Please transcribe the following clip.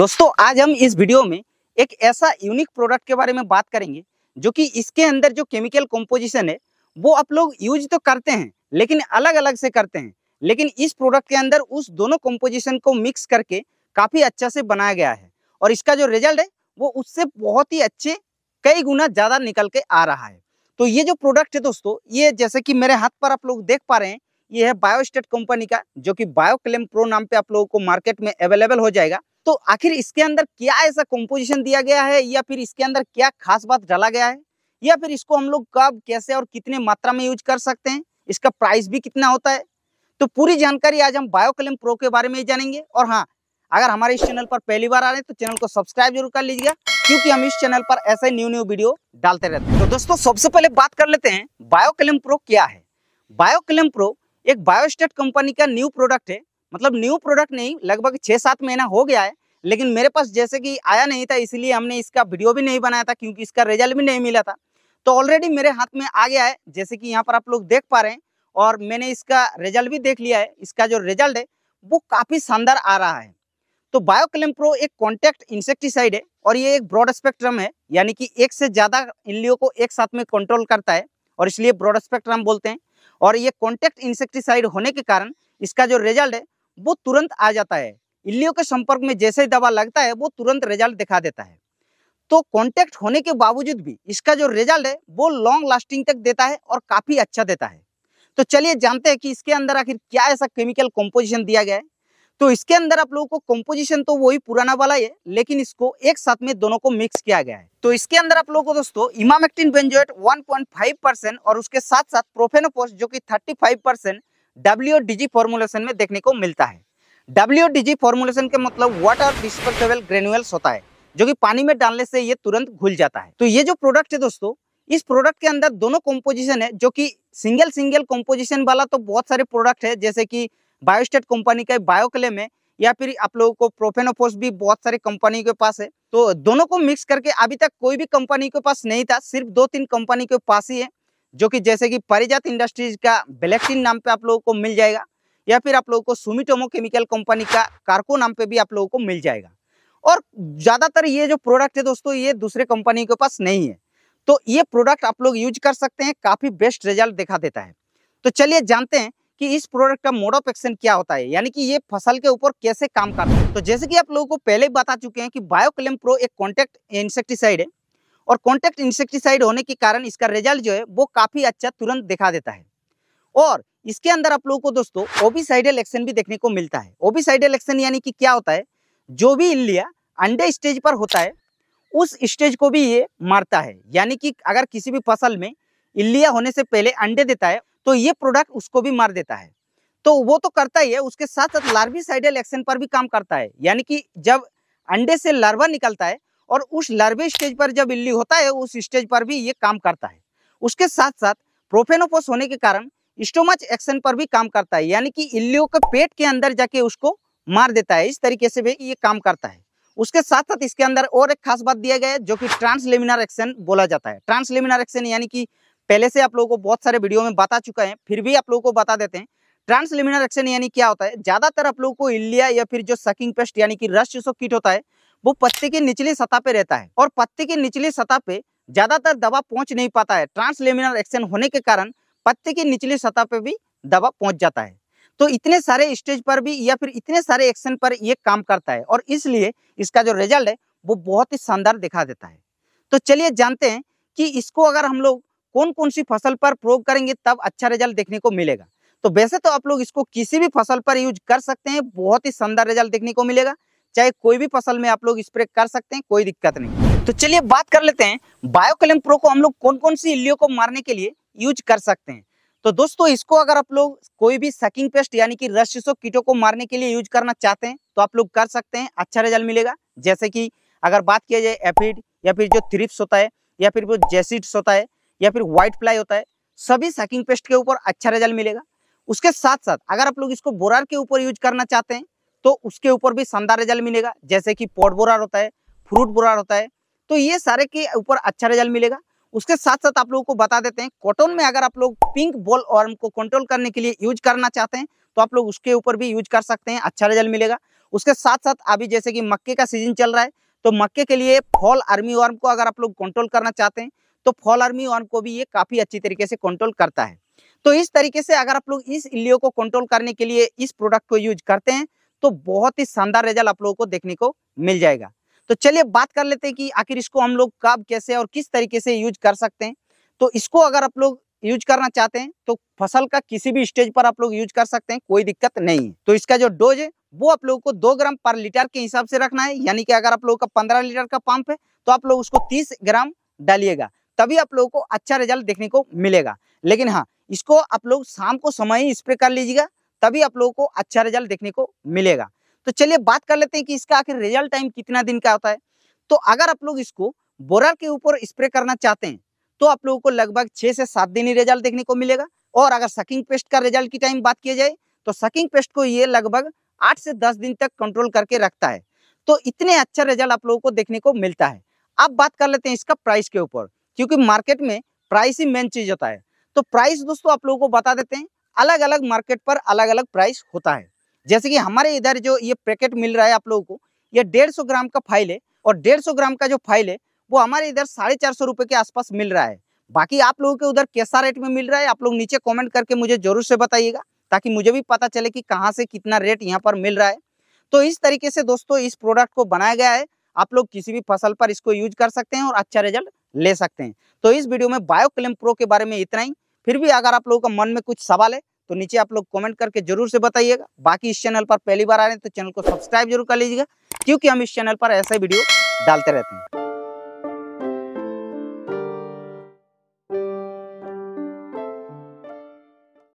दोस्तों आज हम इस वीडियो में एक ऐसा यूनिक प्रोडक्ट के बारे में बात करेंगे जो कि इसके अंदर जो केमिकल कंपोजिशन है वो आप लोग यूज तो करते हैं लेकिन अलग अलग से करते हैं लेकिन इस प्रोडक्ट के अंदर उस दोनों कंपोजिशन को मिक्स करके काफ़ी अच्छा से बनाया गया है और इसका जो रिजल्ट है वो उससे बहुत ही अच्छे कई गुना ज़्यादा निकल के आ रहा है तो ये जो प्रोडक्ट है दोस्तों ये जैसे कि मेरे हाथ पर आप लोग देख पा रहे हैं ये है बायोस्टेट कंपनी का जो कि बायोक्लेम प्रो नाम पे आप लोगों को मार्केट में अवेलेबल हो जाएगा तो आखिर इसके अंदर क्या ऐसा कंपोजिशन दिया गया है या फिर इसके अंदर क्या खास बात डाला गया है या फिर इसको हम लोग कब कैसे और कितने मात्रा में यूज कर सकते हैं इसका प्राइस भी कितना होता है तो पूरी जानकारी आज हम बायोक्लेम प्रो के बारे में ही जानेंगे और हाँ अगर हमारे इस चैनल पर पहली बार आ रहे हैं तो चैनल को सब्सक्राइब जरूर कर लीजिएगा क्योंकि हम इस चैनल पर ऐसे न्यू न्यू वीडियो डालते रहते हैं तो दोस्तों सबसे पहले बात कर लेते हैं बायोक्लेम प्रो क्या है बायोक्लेम प्रो एक बायोस्टेट कंपनी का न्यू प्रोडक्ट है मतलब न्यू प्रोडक्ट नहीं लगभग छः सात महीना हो गया है लेकिन मेरे पास जैसे कि आया नहीं था इसलिए हमने इसका वीडियो भी नहीं बनाया था क्योंकि इसका रिजल्ट भी नहीं मिला था तो ऑलरेडी मेरे हाथ में आ गया है जैसे कि यहाँ पर आप लोग देख पा रहे हैं और मैंने इसका रिजल्ट भी देख लिया है इसका जो रिजल्ट है वो काफ़ी शानदार आ रहा है तो बायोक्लेम प्रो एक कॉन्टैक्ट इंसेक्टिसाइड है और ये एक ब्रॉड स्पेक्ट्रम है यानी कि एक से ज़्यादा इल्लियों को एक साथ में कंट्रोल करता है और इसलिए ब्रॉड स्पेक्ट्रम बोलते हैं और ये कॉन्टेक्ट इंसेक्टिसाइड होने के कारण इसका जो रिजल्ट है वो तुरंत आ जाता है इल्लियों के संपर्क में जैसे ही दवा लगता है वो तुरंत रिजल्ट दिखा देता है तो कॉन्टेक्ट होने के बावजूद भी इसका जो रिजल्ट है वो लॉन्ग लास्टिंग तक देता है और काफ़ी अच्छा देता है तो चलिए जानते हैं कि इसके अंदर आखिर क्या ऐसा केमिकल कॉम्पोजिशन दिया गया है तो इसके अंदर आप लोगों को कंपोजिशन तो वही पुराना वाला है लेकिन इसको एक साथ में दोनों को मिक्स किया गया है तो इसके अंदर आप लोगों को दोस्तों इमामेक्टिन बेंजोएट 1.5 परसेंट और उसके साथ साथ प्रोफेनोपोस्ट जो कि 35 परसेंट डब्ल्यू फॉर्मुलेशन में देखने को मिलता है डब्ल्यू फॉर्मुलेशन के मतलब वाटर डिस्पोजेबल ग्रेनुअल्स होता है जो कि पानी में डालने से ये तुरंत घुल जाता है तो ये जो प्रोडक्ट है दोस्तों इस प्रोडक्ट के अंदर दोनों कॉम्पोजिशन है जो कि सिंगल सिंगल कॉम्पोजिशन वाला तो बहुत सारे प्रोडक्ट है जैसे कि बायोस्टेट कंपनी का बायोक्लेम है या फिर आप लोगों को प्रोफेनोफोस भी बहुत सारी कंपनी के पास है तो दोनों को मिक्स करके अभी तक कोई भी कंपनी के पास नहीं था सिर्फ दो तीन कंपनी के पास ही है जो कि जैसे कि परिजात इंडस्ट्रीज का ब्लैक्टिन नाम पे आप लोगों को मिल जाएगा या फिर आप लोगों को सुमिटोमो केमिकल कंपनी का कार्को नाम पे भी आप लोगों को मिल जाएगा और ज़्यादातर ये जो प्रोडक्ट है दोस्तों ये दूसरे कंपनी के पास नहीं है तो ये प्रोडक्ट आप लोग यूज कर सकते हैं काफ़ी बेस्ट रिजल्ट दिखा देता है तो चलिए जानते हैं कि इस प्रोडक्ट का मोड ऑफ एक्शन क्या होता है यानी कि ये फसल के ऊपर कैसे काम करता है तो जैसे कि आप लोगों को पहले बता चुके हैं कि बायोक्लेम प्रो एक कॉन्टेक्ट इंसेक्टिसाइड है और कॉन्टेक्ट इंसेक्टिसाइड होने के कारण इसका रिजल्ट जो है वो काफ़ी अच्छा तुरंत दिखा देता है और इसके अंदर आप लोगों को दोस्तों ओबिसाइडल एक्शन भी देखने को मिलता है ओबिसाइडल एक्शन यानी कि क्या होता है जो भी इंडिया अंडे स्टेज पर होता है उस स्टेज को भी ये मारता है यानी कि अगर किसी भी फसल में इलिया होने से पहले अंडे देता है तो ये प्रोडक्ट उसको भी मार देता है तो वो तो करता ही है उसके साथ साथ लार्वी साइडल एक्शन पर भी काम करता है यानी कि जब अंडे से लार्वा निकलता है और उस लार्वे स्टेज पर जब इल्ली होता है उस स्टेज पर भी ये काम करता है उसके साथ साथ प्रोफेनोपोस होने के कारण स्टोमच एक्शन पर भी काम करता है यानी कि इल्लियों के पेट के अंदर जाके उसको मार देता है इस तरीके से भी ये काम करता है उसके साथ साथ इसके अंदर और एक खास बात दिया गया है जो कि ट्रांसलेमिनार एक्शन बोला जाता है ट्रांसलेमिनार एक्शन यानी कि पहले से आप लोगों को बहुत सारे वीडियो में बता चुका है फिर भी आप लोगों को बता देते हैं ट्रांसलिमिनर एक्शन यानी क्या होता है ज्यादातर आप लोगों को इलिया या फिर जो सकिंग पेस्ट यानी कि रस जो कीट होता है वो पत्ते की निचली सतह पे रहता है और पत्ते की निचली सतह पे ज्यादातर दवा पहुंच नहीं पाता है ट्रांसलेमिनर एक्शन होने के कारण पत्ते की निचली सतह पे भी दवा पहुंच जाता है तो इतने सारे स्टेज पर भी या फिर इतने सारे एक्शन पर ये काम करता है और इसलिए इसका जो रिजल्ट है वो बहुत ही शानदार दिखा देता है तो चलिए जानते हैं कि इसको अगर हम लोग कौन कौन सी फसल पर प्रयोग करेंगे तब अच्छा रिजल्ट देखने को मिलेगा तो वैसे तो आप लोग इसको किसी भी फसल पर यूज कर सकते हैं बहुत ही शानदार रिजल्ट देखने को मिलेगा चाहे कोई भी फसल में आप लोग स्प्रे कर सकते हैं कोई दिक्कत नहीं तो चलिए बात कर लेते हैं बायोकलम प्रो को हम लोग कौन कौन सी इल्लियों को मारने के लिए यूज कर सकते हैं तो दोस्तों इसको अगर आप लोग कोई भी सकिंग पेस्ट यानी कि रशिशो कीटों को मारने के लिए यूज करना चाहते हैं तो आप लोग कर सकते हैं अच्छा रिजल्ट मिलेगा जैसे कि अगर बात किया जाए एफिड या फिर जो थ्रिप्स होता है या फिर वो जेसिड्स होता है या फिर व्हाइट फ्लाई होता है सभी सैकिंग पेस्ट के ऊपर अच्छा रिजल्ट मिलेगा उसके साथ साथ अगर आप लोग इसको बोरार के ऊपर यूज करना चाहते हैं तो उसके ऊपर भी शानदार रिजल्ट मिलेगा जैसे कि पॉट बोरार होता है फ्रूट बोरार होता है तो ये सारे के ऊपर अच्छा रिजल्ट मिलेगा उसके साथ साथ आप लोगों को बता देते हैं कॉटन में अगर आप लोग पिंक बॉल ऑर्म को कंट्रोल करने के लिए यूज करना चाहते हैं तो आप लोग उसके ऊपर भी यूज कर सकते हैं अच्छा रिजल्ट मिलेगा उसके साथ साथ अभी जैसे कि मक्के का सीजन चल रहा है तो मक्के के लिए फॉल आर्मी वर्म को अगर आप लोग कंट्रोल करना चाहते हैं तो आर्मी वन को भी ये काफ़ी अच्छी तरीके से कंट्रोल करता है तो इस तरीके से अगर आप लोग इस इल्लियो को कंट्रोल करने के लिए इस प्रोडक्ट को यूज करते हैं तो बहुत ही शानदार रिजल्ट आप लोगों को देखने को मिल जाएगा तो चलिए बात कर लेते हैं कि आखिर इसको हम लोग कब कैसे और किस तरीके से यूज कर सकते हैं तो इसको अगर आप लोग यूज करना चाहते हैं तो फसल का किसी भी स्टेज पर आप लोग यूज कर सकते हैं कोई दिक्कत नहीं है तो इसका जो डोज है वो आप लोगों को दो ग्राम पर लीटर के हिसाब से रखना है यानी कि अगर आप लोगों का पंद्रह लीटर का पंप है तो आप लोग उसको तीस ग्राम डालिएगा तभी आप लोगों को अच्छा रिजल्ट देखने को मिलेगा लेकिन हाँ इसको आप लोग शाम को समय ही स्प्रे कर लीजिएगा तभी आप लोगों को अच्छा रिजल्ट देखने को मिलेगा तो चलिए बात कर लेते हैं कि इसका आखिर रिजल्ट टाइम कितना दिन का होता है तो अगर आप लोग इसको बोरर के ऊपर स्प्रे करना चाहते हैं तो आप लोगों को लगभग छह से सात दिन ही रिजल्ट देखने को मिलेगा और अगर सकिंग पेस्ट का रिजल्ट की टाइम बात किया जाए तो सकिंग पेस्ट को ये लगभग आठ से दस दिन तक कंट्रोल करके रखता है तो इतने अच्छा रिजल्ट आप लोगों को देखने को मिलता है अब बात कर लेते हैं इसका प्राइस के ऊपर क्योंकि मार्केट में प्राइस ही मेन चीज होता है तो प्राइस दोस्तों आप लोगों को बता देते हैं अलग अलग मार्केट पर अलग अलग प्राइस होता है जैसे कि हमारे इधर जो ये पैकेट मिल रहा है आप लोगों को ये डेढ़ सौ ग्राम का फाइल है और डेढ़ सौ ग्राम का जो फाइल है वो हमारे इधर साढ़े चार सौ रुपये के आसपास मिल रहा है बाकी आप लोगों के उधर कैसा रेट में मिल रहा है आप लोग नीचे कॉमेंट करके मुझे जरूर से बताइएगा ताकि मुझे भी पता चले कि कहाँ से कितना रेट यहाँ पर मिल रहा है तो इस तरीके से दोस्तों इस प्रोडक्ट को बनाया गया है आप लोग किसी भी फसल पर इसको यूज कर सकते हैं और अच्छा रिजल्ट ले सकते हैं तो इस वीडियो में बायोक्लेम प्रो के बारे में इतना ही फिर भी अगर आप लोगों का मन में कुछ सवाल है तो नीचे आप लोग कमेंट करके जरूर से बताइएगा बाकी इस चैनल पर पहली बार आ रहे हैं तो चैनल को सब्सक्राइब जरूर कर लीजिएगा क्योंकि हम इस चैनल पर ऐसे वीडियो डालते रहते हैं